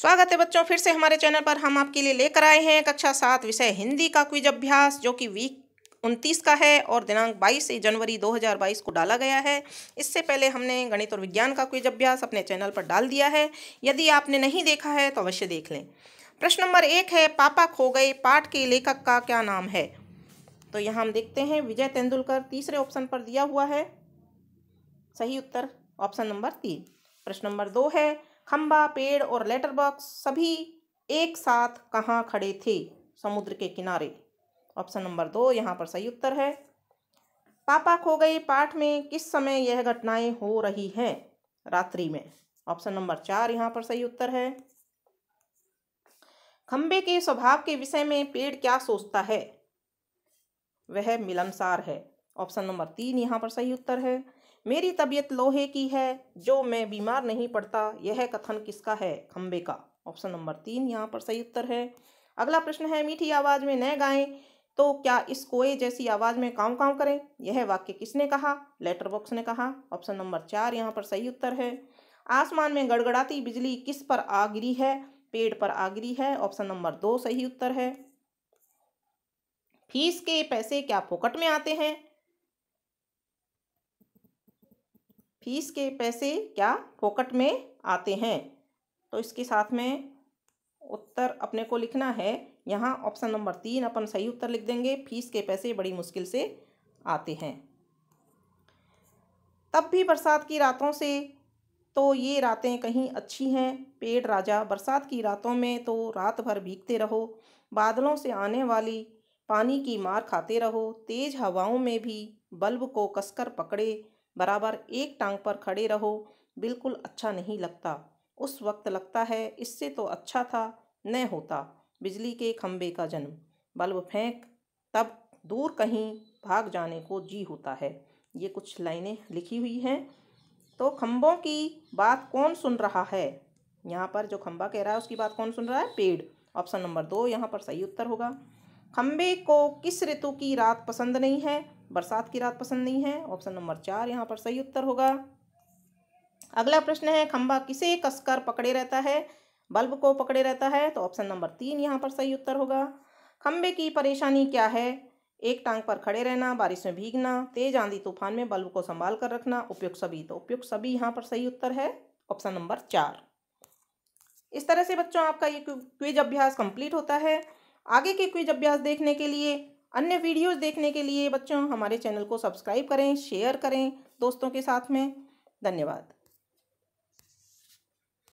स्वागत है बच्चों फिर से हमारे चैनल पर हम आपके लिए लेकर आए हैं कक्षा सात विषय हिंदी का क्विज अभ्यास जो कि वीक उनतीस का है और दिनांक बाईस जनवरी 2022 को डाला गया है इससे पहले हमने गणित और विज्ञान का क्विज अभ्यास अपने चैनल पर डाल दिया है यदि आपने नहीं देखा है तो अवश्य देख लें प्रश्न नंबर एक है पापा खो गए पाठ के लेखक का क्या नाम है तो यहाँ हम देखते हैं विजय तेंदुलकर तीसरे ऑप्शन पर दिया हुआ है सही उत्तर ऑप्शन नंबर तीन प्रश्न नंबर दो है खम्बा पेड़ और लेटर बॉक्स सभी एक साथ कहाँ खड़े थे समुद्र के किनारे ऑप्शन नंबर दो यहाँ पर सही उत्तर है पापा खो गए पाठ में किस समय यह घटनाएं हो रही हैं रात्रि में ऑप्शन नंबर चार यहाँ पर सही उत्तर है खम्बे के स्वभाव के विषय में पेड़ क्या सोचता है वह मिलनसार है ऑप्शन नंबर तीन यहाँ पर सही उत्तर है मेरी तबीयत लोहे की है जो मैं बीमार नहीं पड़ता यह कथन किसका है खम्बे का ऑप्शन नंबर तीन यहाँ पर सही उत्तर है अगला प्रश्न है मीठी आवाज़ में न गाएं तो क्या इस कोए जैसी आवाज़ में काव काव करें यह वाक्य किसने कहा लेटर बॉक्स ने कहा ऑप्शन नंबर चार यहाँ पर सही उत्तर है आसमान में गड़गड़ाती बिजली किस पर आ गिरी है पेड़ पर आ गिरी है ऑप्शन नंबर दो सही उत्तर है फीस के पैसे क्या फोकट में आते हैं फीस के पैसे क्या फोकट में आते हैं तो इसके साथ में उत्तर अपने को लिखना है यहाँ ऑप्शन नंबर तीन अपन सही उत्तर लिख देंगे फीस के पैसे बड़ी मुश्किल से आते हैं तब भी बरसात की रातों से तो ये रातें कहीं अच्छी हैं पेड़ राजा बरसात की रातों में तो रात भर भीगते रहो बादलों से आने वाली पानी की मार खाते रहो तेज हवाओं में भी बल्ब को कसकर पकड़े बराबर एक टांग पर खड़े रहो बिल्कुल अच्छा नहीं लगता उस वक्त लगता है इससे तो अच्छा था न होता बिजली के खम्भे का जन्म बल्ब फेंक तब दूर कहीं भाग जाने को जी होता है ये कुछ लाइनें लिखी हुई हैं तो खम्भों की बात कौन सुन रहा है यहाँ पर जो खम्बा कह रहा है उसकी बात कौन सुन रहा है पेड़ ऑप्शन नंबर दो यहाँ पर सही उत्तर होगा खम्बे को किस ऋतु की रात पसंद नहीं है बरसात की रात पसंद नहीं है ऑप्शन नंबर चार यहाँ पर सही उत्तर होगा अगला प्रश्न है खंबा किसे कसकर पकड़े रहता है बल्ब को पकड़े रहता है तो ऑप्शन नंबर तीन यहाँ पर सही उत्तर होगा खंबे की परेशानी क्या है एक टांग पर खड़े रहना बारिश में भीगना तेज आंधी तूफान में बल्ब को संभाल कर रखना उपयुक्त सभी तो उपयुक्त सभी यहाँ पर सही उत्तर है ऑप्शन नंबर चार इस तरह से बच्चों आपका ये क्विज अभ्यास कंप्लीट होता है आगे के क्विज अभ्यास देखने के लिए अन्य वीडियोस देखने के लिए बच्चों हमारे चैनल को सब्सक्राइब करें शेयर करें दोस्तों के साथ में धन्यवाद